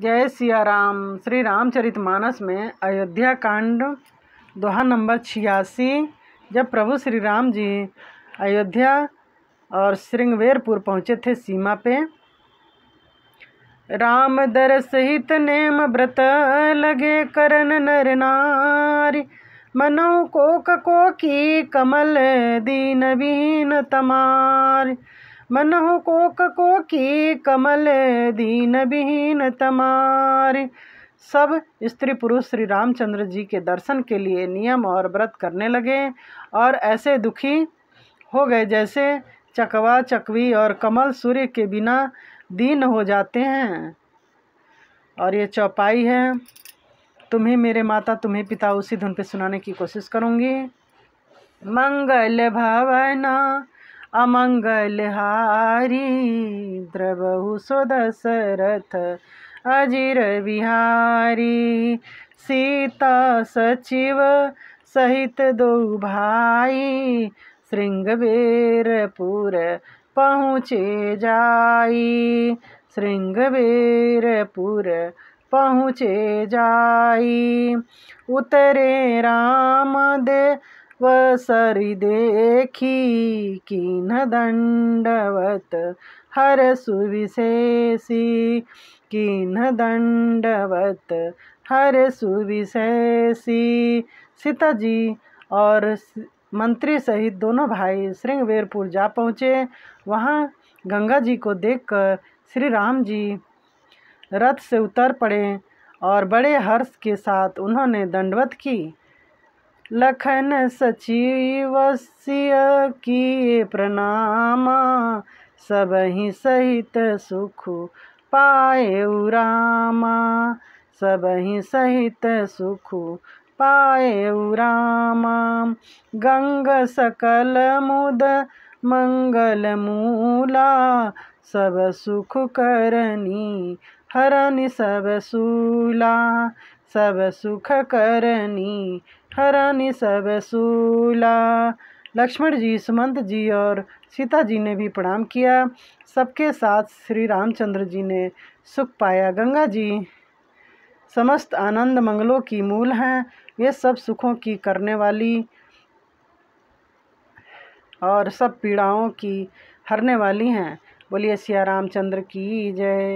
जय सिया राम श्री रामचरित मानस में अयोध्या कांड दोहा नंबर छियासी जब प्रभु श्री राम जी अयोध्या और श्रृंगवेरपुर पहुँचे थे सीमा पे राम दर सहित नेम व्रत लगे करण नर नारी मनो कोक को की कमल दीन बीन तमारी हो कोक कोकी कमल दीन विहीन तमार सब स्त्री पुरुष श्री रामचंद्र जी के दर्शन के लिए नियम और व्रत करने लगे और ऐसे दुखी हो गए जैसे चकवा चकवी और कमल सूर्य के बिना दीन हो जाते हैं और ये चौपाई है तुम्हें मेरे माता तुम्हें पिता उसी धुन पे सुनाने की कोशिश करूँगी मंगल भावना अमंगलहारी द्रबहु सुदशरथ अजीर बिहारी सीता सचिव सहित दो भाई श्रृंगवेरपुर पहुँचे जाई श्रृंगवेरपुर पहुँचे जाई उतरे दे स्वसरि देखी किन्ह दंडवत हर सुविशेषी न दंडवत हर सुविशेषी सीता जी और मंत्री सहित दोनों भाई श्रृंगवेरपुर जा पहुँचे वहाँ गंगा जी को देखकर श्री राम जी रथ से उतर पड़े और बड़े हर्ष के साथ उन्होंने दंडवत की लखन सचिवस्य किए प्रणामा ही सहित सुख पाए रामा ही सहित सुख पाए उरामा गंग सकल मुद मंगल मूला सब सुख करनी हरन सब सूला सब सुख करनी हरानी सब सूला लक्ष्मण जी सुमंत जी और सीता जी ने भी प्रणाम किया सबके साथ श्री रामचंद्र जी ने सुख पाया गंगा जी समस्त आनंद मंगलों की मूल हैं वे सब सुखों की करने वाली और सब पीड़ाओं की हरने वाली हैं बोलिए सिया रामचंद्र की जय